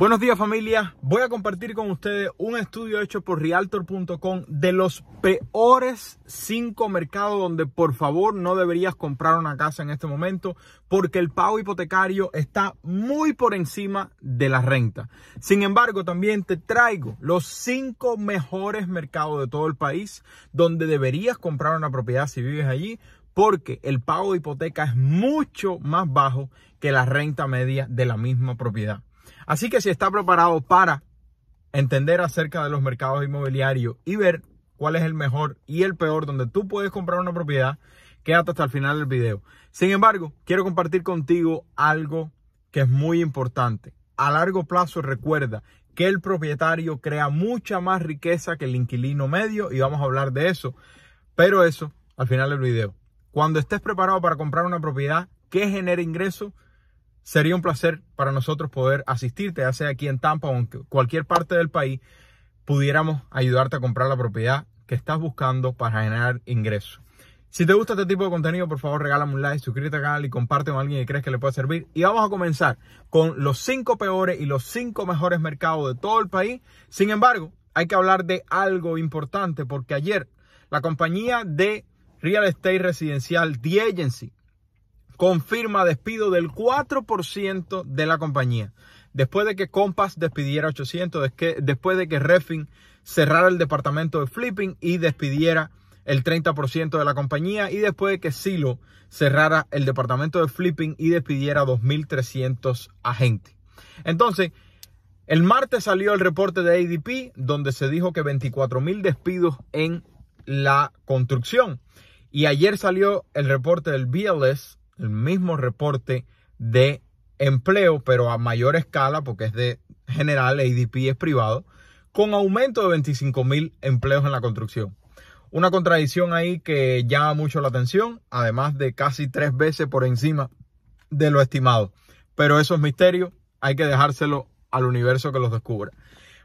Buenos días familia, voy a compartir con ustedes un estudio hecho por realtor.com de los peores cinco mercados donde por favor no deberías comprar una casa en este momento porque el pago hipotecario está muy por encima de la renta. Sin embargo, también te traigo los cinco mejores mercados de todo el país donde deberías comprar una propiedad si vives allí porque el pago de hipoteca es mucho más bajo que la renta media de la misma propiedad. Así que si está preparado para entender acerca de los mercados inmobiliarios y ver cuál es el mejor y el peor donde tú puedes comprar una propiedad, quédate hasta el final del video. Sin embargo, quiero compartir contigo algo que es muy importante. A largo plazo recuerda que el propietario crea mucha más riqueza que el inquilino medio y vamos a hablar de eso. Pero eso al final del video. Cuando estés preparado para comprar una propiedad que genere ingresos, Sería un placer para nosotros poder asistirte, ya sea aquí en Tampa o en cualquier parte del país, pudiéramos ayudarte a comprar la propiedad que estás buscando para generar ingresos. Si te gusta este tipo de contenido, por favor regálame un like, suscríbete al canal y comparte con alguien que crees que le puede servir. Y vamos a comenzar con los cinco peores y los cinco mejores mercados de todo el país. Sin embargo, hay que hablar de algo importante porque ayer la compañía de Real Estate Residencial, The Agency, confirma despido del 4% de la compañía. Después de que Compass despidiera 800, después de que Refin cerrara el departamento de flipping y despidiera el 30% de la compañía y después de que Silo cerrara el departamento de flipping y despidiera 2.300 agentes. Entonces, el martes salió el reporte de ADP donde se dijo que 24.000 despidos en la construcción. Y ayer salió el reporte del BLS el mismo reporte de empleo, pero a mayor escala, porque es de general, ADP es privado, con aumento de 25 mil empleos en la construcción. Una contradicción ahí que llama mucho la atención, además de casi tres veces por encima de lo estimado. Pero eso es misterio, hay que dejárselo al universo que los descubra.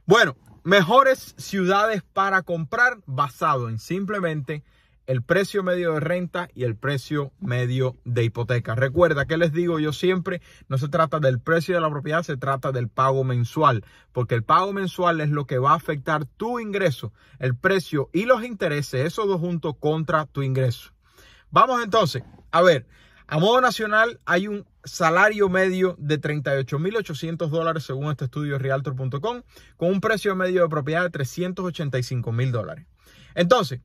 Bueno, mejores ciudades para comprar basado en simplemente el precio medio de renta y el precio medio de hipoteca. Recuerda que les digo yo siempre, no se trata del precio de la propiedad, se trata del pago mensual, porque el pago mensual es lo que va a afectar tu ingreso, el precio y los intereses, esos dos juntos contra tu ingreso. Vamos entonces, a ver, a modo nacional hay un salario medio de 38.800 dólares según este estudio realtor.com, con un precio medio de propiedad de 385.000 dólares. Entonces,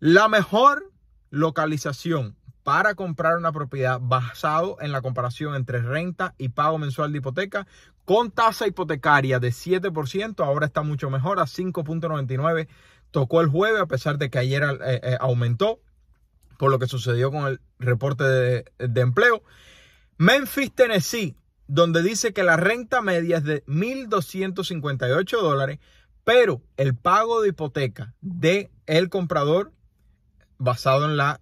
la mejor localización para comprar una propiedad basado en la comparación entre renta y pago mensual de hipoteca con tasa hipotecaria de 7%, ahora está mucho mejor a 5.99. Tocó el jueves a pesar de que ayer eh, eh, aumentó por lo que sucedió con el reporte de, empleo. Memphis, Tennessee, donde dice que la renta media es de 1.258 dólares, pero el pago de hipoteca del el comprador basado en la,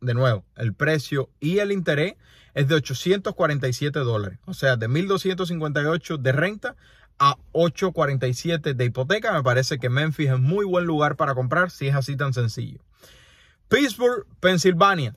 de nuevo, el precio y el interés es de 847 dólares. O sea, de 1.258 de renta a 8.47 de hipoteca. Me parece que Memphis es muy buen lugar para comprar si es así tan sencillo. Pittsburgh, Pensilvania.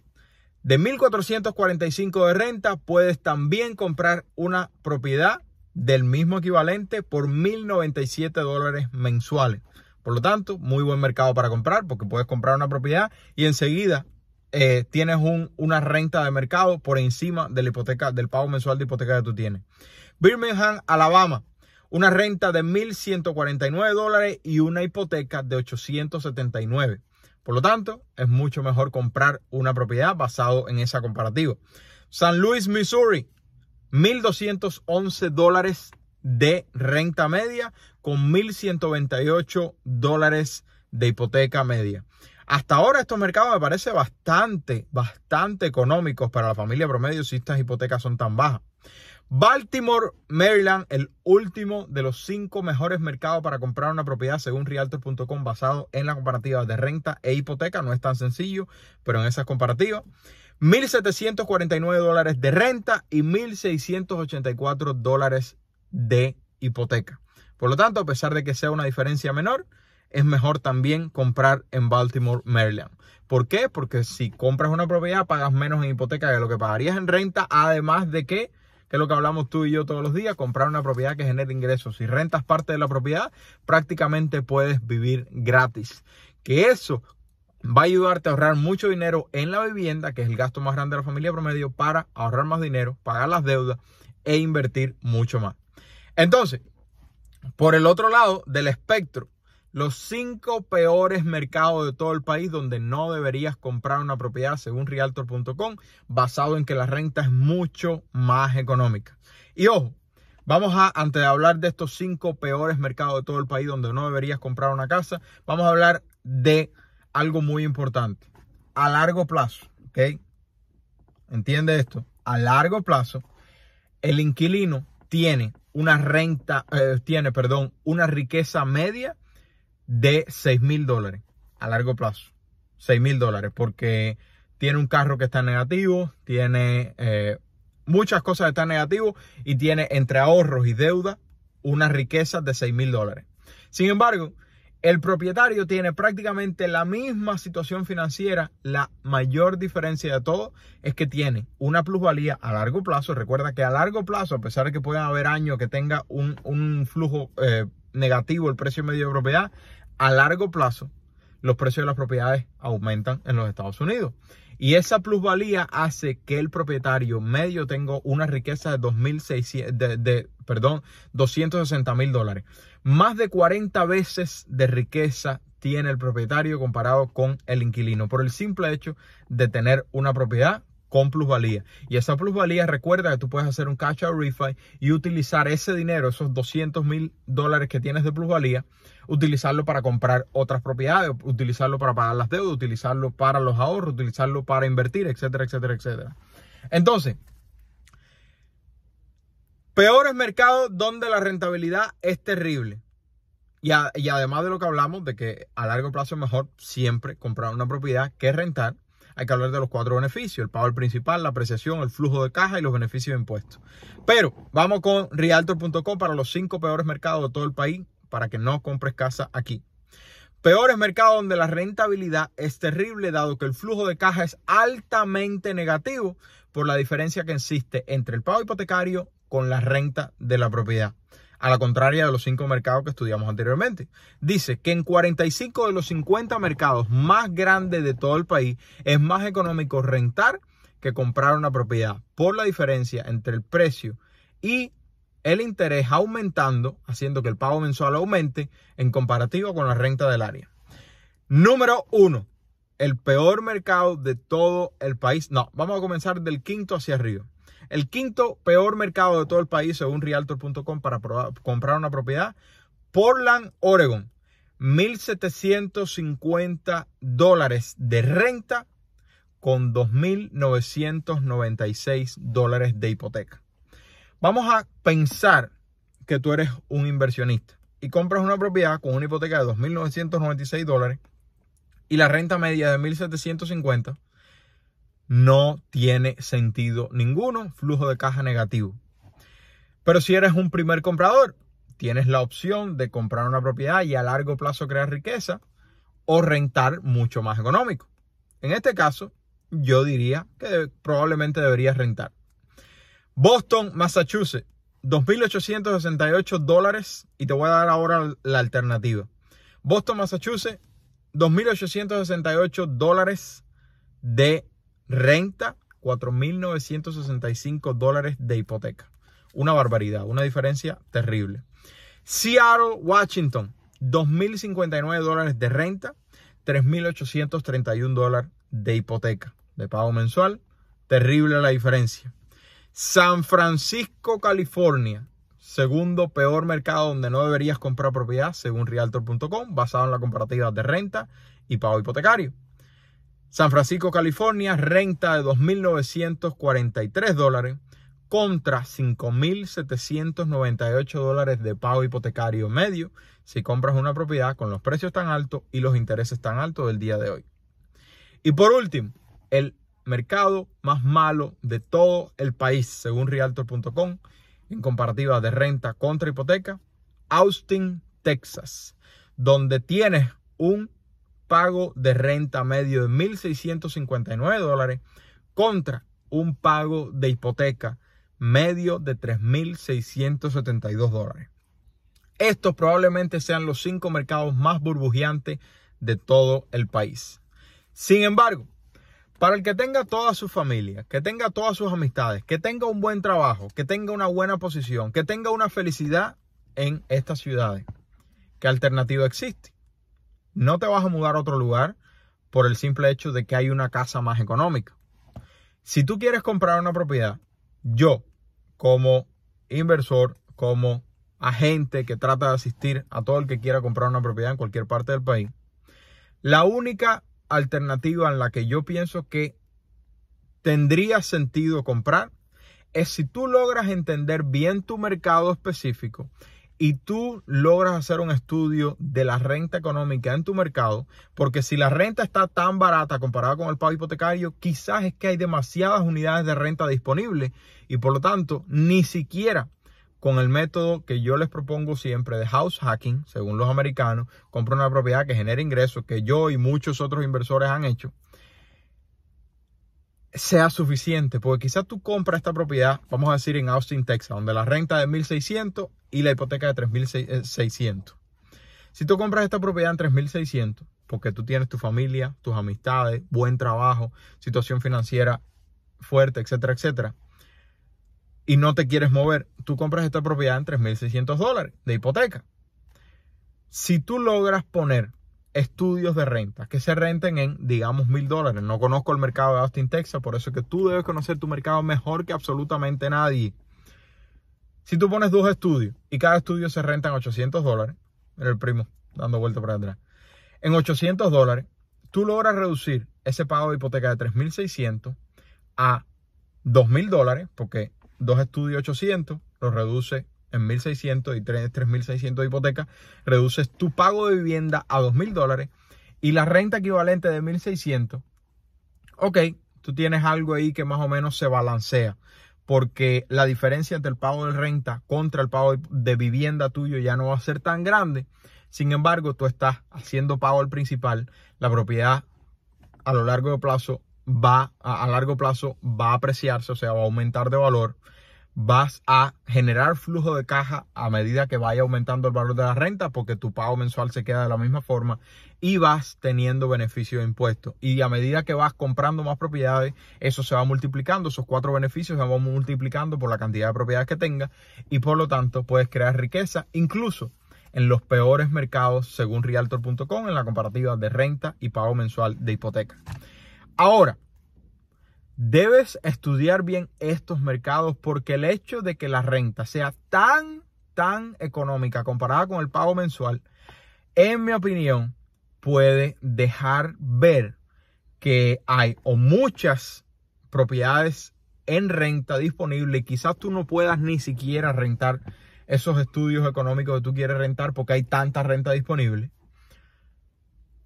De 1.445 de renta puedes también comprar una propiedad del mismo equivalente por 1.097 dólares mensuales. Por lo tanto, muy buen mercado para comprar porque puedes comprar una propiedad y enseguida eh, tienes una renta de mercado por encima de la hipoteca, del pago mensual de hipoteca que tú tienes. Birmingham, Alabama, una renta de 1.149 dólares y una hipoteca de 879. Por lo tanto, es mucho mejor comprar una propiedad basado en esa comparativa. San Luis, Missouri, 1.211 dólares de renta media con 1.128 dólares de hipoteca media. Hasta ahora estos mercados me parece bastante, bastante económicos para la familia promedio si estas hipotecas son tan bajas. Baltimore, Maryland, el último de los cinco mejores mercados para comprar una propiedad según Realtor.com basado en la comparativa de renta e hipoteca. No es tan sencillo, pero en esas comparativas. 1.749 dólares de renta y 1.684 dólares de hipoteca. Por lo tanto, a pesar de que sea una diferencia menor, es mejor también comprar en Baltimore, Maryland. ¿Por qué? Porque si compras una propiedad pagas menos en hipoteca que lo que pagarías en renta, además de que, que es lo que hablamos tú y yo todos los días, comprar una propiedad que genere ingresos. Si rentas parte de la propiedad, prácticamente puedes vivir gratis. Que eso va a ayudarte a ahorrar mucho dinero en la vivienda, que es el gasto más grande de la familia promedio, para ahorrar más dinero, pagar las deudas e invertir mucho más. Entonces, por el otro lado del espectro, los cinco peores mercados de todo el país donde no deberías comprar una propiedad según realtor.com, basado en que la renta es mucho más económica. Y ojo, vamos a, antes de hablar de estos cinco peores mercados de todo el país donde no deberías comprar una casa, vamos a hablar de algo muy importante, a largo plazo, ¿ok? ¿Entiende esto? A largo plazo, el inquilino tiene una renta, eh, tiene, perdón, una riqueza media de 6 mil dólares a largo plazo. 6 mil dólares porque tiene un carro que está negativo, tiene eh, muchas cosas que están negativo y tiene entre ahorros y deuda una riqueza de 6 mil dólares. Sin embargo, el propietario tiene prácticamente la misma situación financiera. La mayor diferencia de todo es que tiene una plusvalía a largo plazo. Recuerda que a largo plazo, a pesar de que pueda haber años que tenga un, flujo eh, negativo el precio medio de propiedad, a largo plazo los precios de las propiedades aumentan en los Estados Unidos. Y esa plusvalía hace que el propietario medio tenga una riqueza de, 2600, de, de perdón, 260 mil dólares. Más de 40 veces de riqueza tiene el propietario comparado con el inquilino por el simple hecho de tener una propiedad con plusvalía. Y esa plusvalía, recuerda que tú puedes hacer un cash out refi y utilizar ese dinero, esos 200 mil dólares que tienes de plusvalía, utilizarlo para comprar otras propiedades, utilizarlo para pagar las deudas, utilizarlo para los ahorros, utilizarlo para invertir, etcétera, etcétera, etcétera. Entonces, Peores mercados donde la rentabilidad es terrible. Y, además de lo que hablamos, de que a largo plazo es mejor siempre comprar una propiedad que rentar, hay que hablar de los cuatro beneficios, el pago principal, la apreciación, el flujo de caja y los beneficios de impuestos. Pero vamos con realtor.com para los cinco peores mercados de todo el país, para que no compres casa aquí. Peores mercados donde la rentabilidad es terrible, dado que el flujo de caja es altamente negativo por la diferencia que existe entre el pago hipotecario con la renta de la propiedad, a la contraria de los cinco mercados que estudiamos anteriormente. Dice que en 45 de los 50 mercados más grandes de todo el país es más económico rentar que comprar una propiedad por la diferencia entre el precio y el interés aumentando, haciendo que el pago mensual aumente en comparativo con la renta del área. Número uno, el peor mercado de todo el país. No, vamos a comenzar del quinto hacia arriba. El quinto peor mercado de todo el país, según Realtor.com, para comprar una propiedad. Portland, Oregon. 1.750 dólares de renta con 2.996 dólares de hipoteca. Vamos a pensar que tú eres un inversionista y compras una propiedad con una hipoteca de 2.996 dólares y la renta media de 1.750 no tiene sentido ninguno, flujo de caja negativo. Pero si eres un primer comprador, tienes la opción de comprar una propiedad y a largo plazo crear riqueza o rentar mucho más económico. En este caso, yo diría que probablemente deberías rentar. Boston, Massachusetts, 2.868 dólares y te voy a dar ahora la alternativa. Boston, Massachusetts, 2.868 dólares de Renta, 4.965 dólares de hipoteca. Una barbaridad, una diferencia terrible. Seattle, Washington, 2.059 dólares de renta, 3.831 de hipoteca, de pago mensual. Terrible la diferencia. San Francisco, California, segundo peor mercado donde no deberías comprar propiedad según realtor.com, basado en la comparativa de renta y pago hipotecario. San Francisco, California, renta de 2.943 dólares contra 5.798 dólares de pago hipotecario medio si compras una propiedad con los precios tan altos y los intereses tan altos del día de hoy. Y por último, el mercado más malo de todo el país, según realtor.com, en comparativa de renta contra hipoteca, Austin, Texas, donde tienes un pago de renta medio de 1.659 dólares contra un pago de hipoteca medio de 3.672 dólares. Estos probablemente sean los cinco mercados más burbujeantes de todo el país. Sin embargo, para el que tenga toda su familia, que tenga todas sus amistades, que tenga un buen trabajo, que tenga una buena posición, que tenga una felicidad en estas ciudades, ¿qué alternativa existe? No te vas a mudar a otro lugar por el simple hecho de que hay una casa más económica. Si tú quieres comprar una propiedad, yo como inversor, como agente que trata de asistir a todo el que quiera comprar una propiedad en cualquier parte del país, la única alternativa en la que yo pienso que tendría sentido comprar es si tú logras entender bien tu mercado específico y tú logras hacer un estudio de la renta económica en tu mercado, porque si la renta está tan barata comparada con el pago hipotecario, quizás es que hay demasiadas unidades de renta disponibles y por lo tanto ni siquiera con el método que yo les propongo siempre de house hacking, según los americanos, compro una propiedad que genera ingresos que yo y muchos otros inversores han hecho sea suficiente, porque quizás tú compras esta propiedad, vamos a decir en Austin, Texas, donde la renta es de 1.600 y la hipoteca de 3.600. Si tú compras esta propiedad en 3.600, porque tú tienes tu familia, tus amistades, buen trabajo, situación financiera fuerte, etcétera, etcétera, y no te quieres mover, tú compras esta propiedad en 3.600 dólares de hipoteca. Si tú logras poner estudios de renta que se renten en, digamos, mil dólares. No conozco el mercado de Austin, Texas, por eso es que tú debes conocer tu mercado mejor que absolutamente nadie. Si tú pones dos estudios y cada estudio se renta en 800 dólares, el primo dando vuelta para atrás, en 800 dólares, tú logras reducir ese pago de hipoteca de 3.600 a 2.000 dólares, porque dos estudios 800 lo reduce en 1.600 y 3.600 de hipoteca, reduces tu pago de vivienda a 2.000 dólares y la renta equivalente de 1.600, ok, tú tienes algo ahí que más o menos se balancea, porque la diferencia entre el pago de renta contra el pago de vivienda tuyo ya no va a ser tan grande. Sin embargo, tú estás haciendo pago al principal, la propiedad a lo largo de plazo va a, largo plazo va a apreciarse, o sea, va a aumentar de valor vas a generar flujo de caja a medida que vaya aumentando el valor de la renta porque tu pago mensual se queda de la misma forma y vas teniendo beneficio de impuestos. Y a medida que vas comprando más propiedades, eso se va multiplicando, esos cuatro beneficios se van multiplicando por la cantidad de propiedades que tengas y por lo tanto puedes crear riqueza incluso en los peores mercados según realtor.com en la comparativa de renta y pago mensual de hipoteca. Ahora, Debes estudiar bien estos mercados porque el hecho de que la renta sea tan, tan económica comparada con el pago mensual, en mi opinión, puede dejar ver que hay o muchas propiedades en renta disponible quizás tú no puedas ni siquiera rentar esos estudios económicos que tú quieres rentar porque hay tanta renta disponible.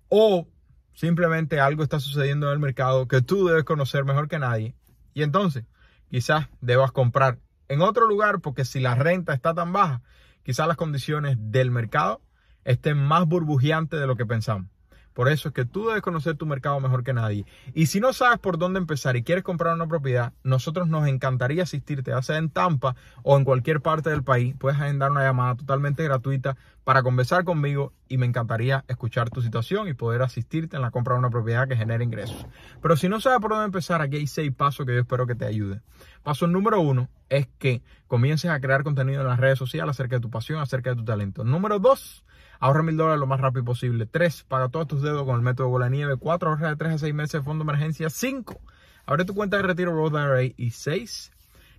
O Simplemente algo está sucediendo en el mercado que tú debes conocer mejor que nadie. Y entonces, quizás debas comprar en otro lugar porque si la renta está tan baja, quizás las condiciones del mercado estén más burbujeantes de lo que pensamos. Por eso es que tú debes conocer tu mercado mejor que nadie. Y si no sabes por dónde empezar y quieres comprar una propiedad, nosotros nos encantaría asistirte, ya sea en Tampa o en cualquier parte del país. Puedes agendar una llamada totalmente gratuita para conversar conmigo y me encantaría escuchar tu situación y poder asistirte en la compra de una propiedad que genere ingresos. Pero si no sabes por dónde empezar, aquí hay seis pasos que yo espero que te ayuden. Paso número uno es que comiences a crear contenido en las redes sociales acerca de tu pasión, acerca de tu talento. Número dos, ahorra mil dólares lo más rápido posible. Tres, paga todos tus deudas con el método bola nieve. Cuatro, ahorra de tres a seis meses de fondo de emergencia. Cinco, abre tu cuenta de retiro Roth IRA. Y seis,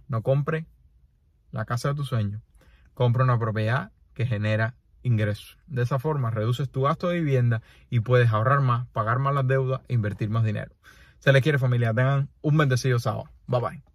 no compre la casa de tu sueño. Compra una propiedad que genera ingresos. De esa forma reduces tu gasto de vivienda y puedes ahorrar más, pagar más las deudas e invertir más dinero. Se les quiere familia. Tengan un bendecido sábado. Bye bye.